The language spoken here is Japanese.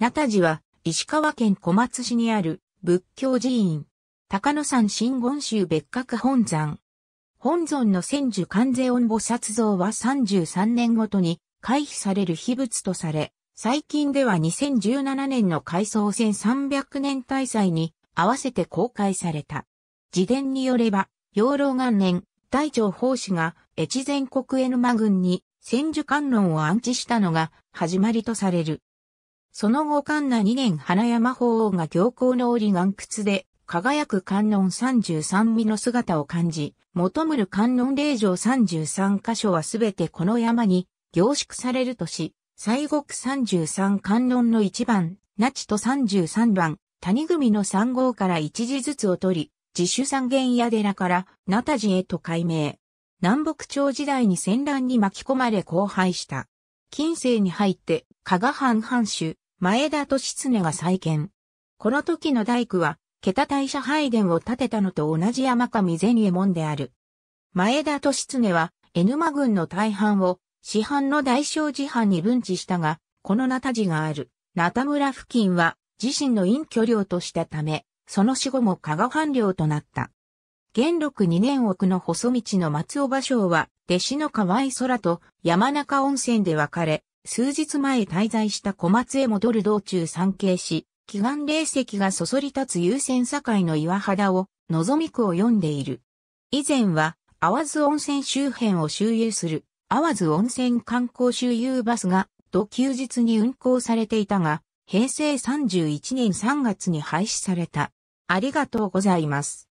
ナタ寺は、石川県小松市にある仏教寺院。高野山真言宗別格本山。本尊の千住関税音菩薩像は33年ごとに回避される秘仏とされ、最近では2017年の改装1300年大祭に合わせて公開された。自伝によれば、養老元年、大長法師が越前国江沼郡に千住観音を安置したのが始まりとされる。その後カンナ2年花山法王が行幸の折岩窟で輝く観音33味の姿を感じ、求むる観音霊場33箇所はすべてこの山に凝縮されるとし、西国33観音の1番、那智と33番、谷組の3号から1字ずつを取り、自主三元屋寺から那田寺へと改名。南北朝時代に戦乱に巻き込まれ荒廃した。近世に入って、加賀藩藩主、前田利常が再建。この時の大工は、桁大社拝殿を建てたのと同じ山上善右衛門である。前田利常は、江沼軍の大半を、市販の大正寺藩に分置したが、この名田寺がある、名田村付近は、自身の隠居領としたため、その死後も加賀藩領となった。元禄二年奥の細道の松尾芭蕉は、弟子の河合空と山中温泉で別れ、数日前滞在した小松へ戻る道中参詣し、祈願霊石がそそり立つ優先境の岩肌を、望み区を読んでいる。以前は、淡津温泉周辺を周遊する、淡津温泉観光周遊バスが、土休日に運行されていたが、平成31年3月に廃止された。ありがとうございます。